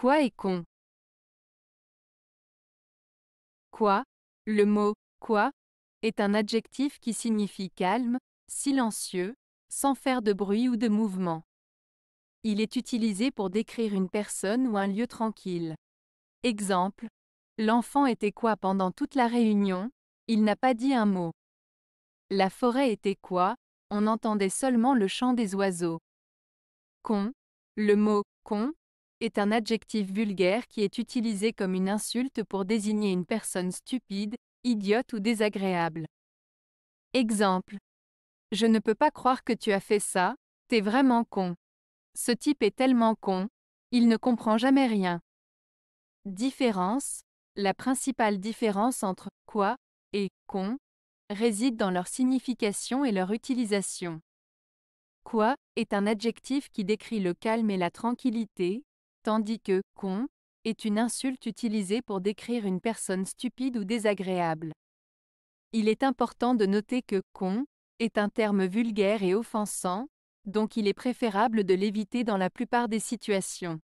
Quoi et con Quoi Le mot quoi est un adjectif qui signifie calme, silencieux, sans faire de bruit ou de mouvement. Il est utilisé pour décrire une personne ou un lieu tranquille. Exemple. L'enfant était quoi pendant toute la réunion Il n'a pas dit un mot. La forêt était quoi On entendait seulement le chant des oiseaux. Con. Le mot con est un adjectif vulgaire qui est utilisé comme une insulte pour désigner une personne stupide, idiote ou désagréable. Exemple. Je ne peux pas croire que tu as fait ça, t'es vraiment con. Ce type est tellement con, il ne comprend jamais rien. Différence. La principale différence entre quoi et con réside dans leur signification et leur utilisation. Quoi est un adjectif qui décrit le calme et la tranquillité, tandis que con est une insulte utilisée pour décrire une personne stupide ou désagréable. Il est important de noter que con est un terme vulgaire et offensant, donc il est préférable de l'éviter dans la plupart des situations.